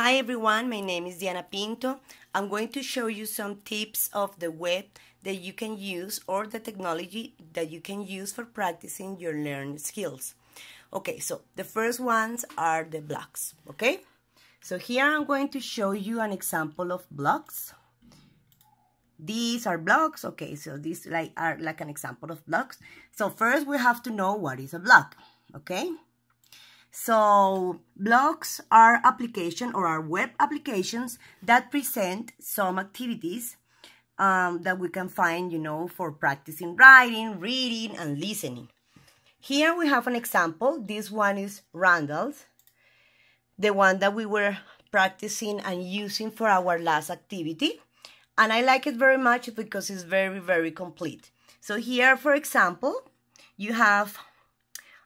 Hi everyone, my name is Diana Pinto. I'm going to show you some tips of the web that you can use or the technology that you can use for practicing your learned skills. Okay, so the first ones are the blocks, okay? So here I'm going to show you an example of blocks. These are blocks, okay, so these like are like an example of blocks. So first we have to know what is a block, okay? So blogs are application or are web applications that present some activities um, that we can find, you know, for practicing writing, reading, and listening. Here we have an example. This one is Randall's, the one that we were practicing and using for our last activity. And I like it very much because it's very, very complete. So here, for example, you have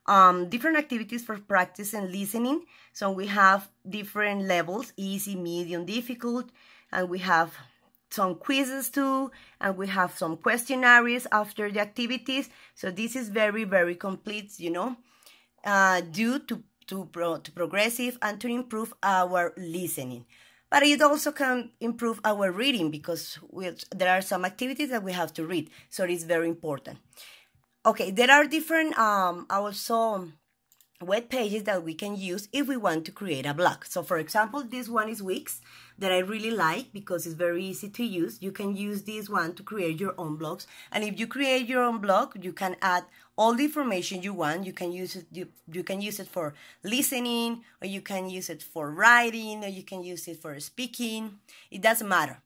um, different activities for practice and listening. So we have different levels, easy, medium, difficult, and we have some quizzes too, and we have some questionnaires after the activities. So this is very, very complete, you know, uh, due to, to, pro to progressive and to improve our listening. But it also can improve our reading because we, there are some activities that we have to read. So it's very important. Okay, there are different um, also web pages that we can use if we want to create a blog. So for example, this one is Wix that I really like because it's very easy to use. You can use this one to create your own blogs. And if you create your own blog, you can add all the information you want. You can use it you, you can use it for listening or you can use it for writing or you can use it for speaking. It doesn't matter.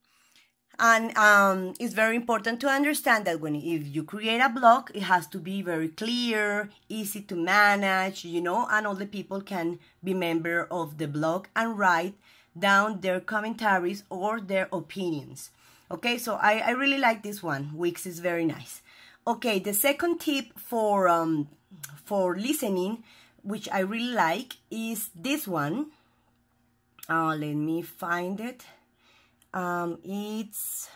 And um, it's very important to understand that when if you create a blog, it has to be very clear, easy to manage, you know, and all the people can be member of the blog and write down their commentaries or their opinions. Okay, so I, I really like this one. Wix is very nice. Okay, the second tip for um, for listening, which I really like, is this one. Uh, let me find it um, it's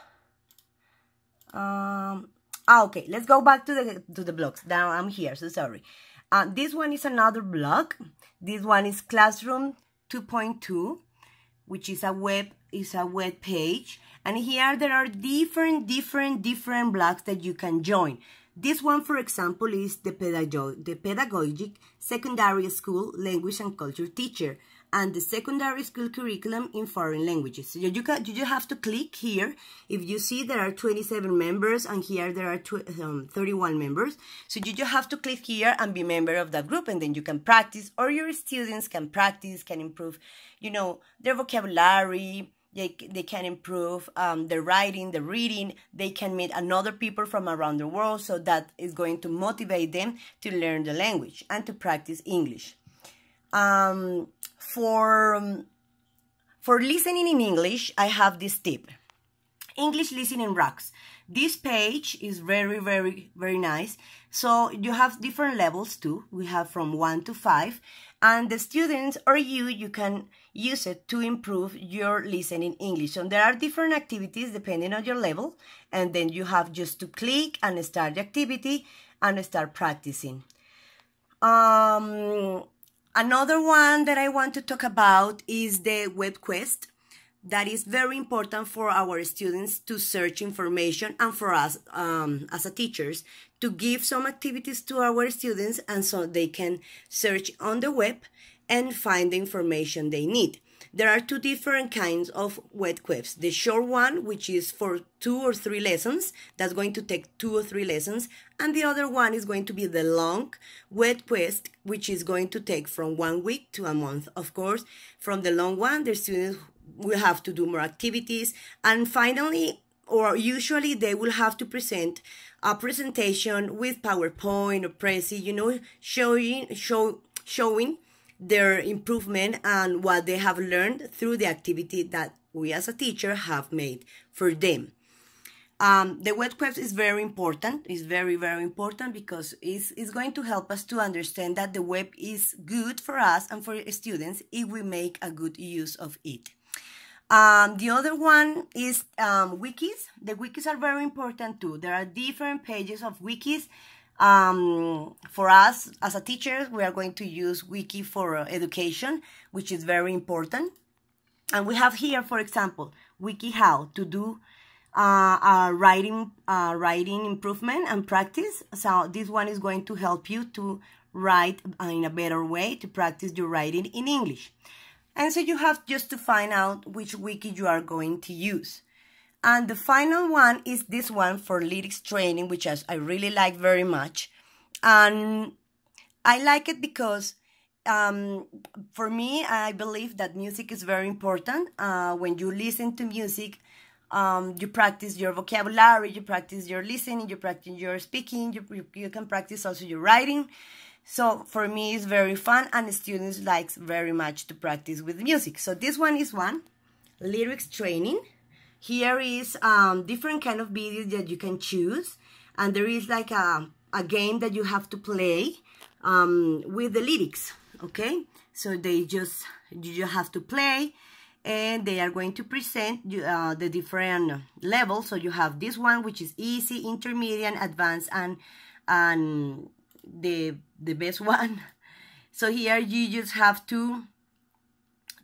um, ah, okay let's go back to the to the blocks now i'm here so sorry uh, this one is another block this one is classroom 2.2 which is a web is a web page and here there are different different different blocks that you can join this one for example is the, pedago the pedagogic secondary school language and culture teacher and the secondary school curriculum in foreign languages. So you, can, you have to click here. If you see there are 27 members and here there are um, 31 members. So you just have to click here and be member of that group and then you can practice or your students can practice, can improve, you know, their vocabulary, they, they can improve um, the writing, the reading. They can meet another people from around the world. So that is going to motivate them to learn the language and to practice English. Um, for, um, for listening in English, I have this tip. English listening rocks. This page is very, very, very nice. So you have different levels too. We have from one to five. And the students or you, you can use it to improve your listening English. So there are different activities depending on your level. And then you have just to click and start the activity and start practicing. Um, Another one that I want to talk about is the web quest that is very important for our students to search information and for us um, as a teachers to give some activities to our students and so they can search on the web and find the information they need. There are two different kinds of wet quips. The short one, which is for two or three lessons, that's going to take two or three lessons, and the other one is going to be the long wet quiz, which is going to take from one week to a month. Of course, from the long one, the students will have to do more activities, and finally, or usually they will have to present a presentation with PowerPoint or Prezi, you know, showing show showing their improvement and what they have learned through the activity that we as a teacher have made for them. Um, the web quest is very important. It's very, very important because it's, it's going to help us to understand that the web is good for us and for students if we make a good use of it. Um, the other one is um, wikis. The wikis are very important too. There are different pages of wikis um, for us as a teacher, we are going to use Wiki for uh, education, which is very important. And we have here, for example, Wiki How to do uh, writing, uh, writing improvement and practice. So this one is going to help you to write in a better way to practice your writing in English. And so you have just to find out which wiki you are going to use. And the final one is this one for lyrics training, which I, really like very much. And I like it because um, for me, I believe that music is very important. Uh, when you listen to music, um, you practice your vocabulary, you practice your listening, you practice your speaking, you, you, you can practice also your writing. So for me, it's very fun, and students likes very much to practice with music. So this one is one lyrics training. Here is um, different kind of videos that you can choose. And there is like a, a game that you have to play um, with the lyrics, okay? So they just, you just have to play and they are going to present uh, the different levels. So you have this one, which is easy, intermediate, advanced, and and the the best one. So here you just have to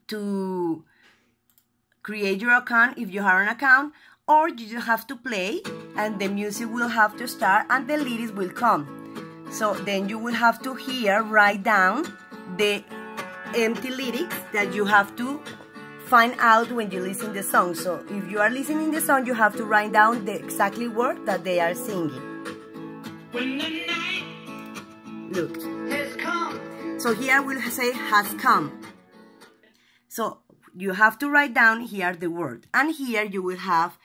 to create your account if you have an account, or you just have to play and the music will have to start and the lyrics will come. So then you will have to here write down the empty lyrics that you have to find out when you listen the song. So if you are listening the song, you have to write down the exactly word that they are singing. Look. So here we'll say has come. So you have to write down here the word. And here you will have,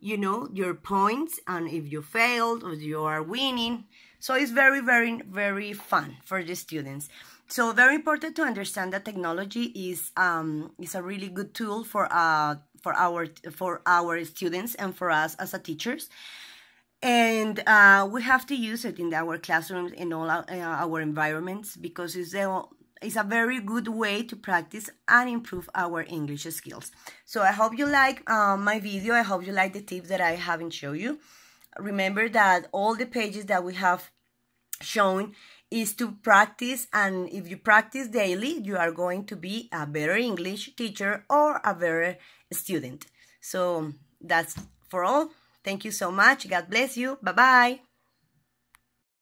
you know, your points and if you failed or you are winning. So it's very, very, very fun for the students. So very important to understand that technology is um, is a really good tool for uh, for our for our students and for us as a teachers and uh, we have to use it in our classrooms in all our, uh, our environments because it's the is a very good way to practice and improve our English skills. So I hope you like um, my video. I hope you like the tips that I haven't shown you. Remember that all the pages that we have shown is to practice and if you practice daily, you are going to be a better English teacher or a better student. So that's for all. Thank you so much. God bless you. Bye-bye.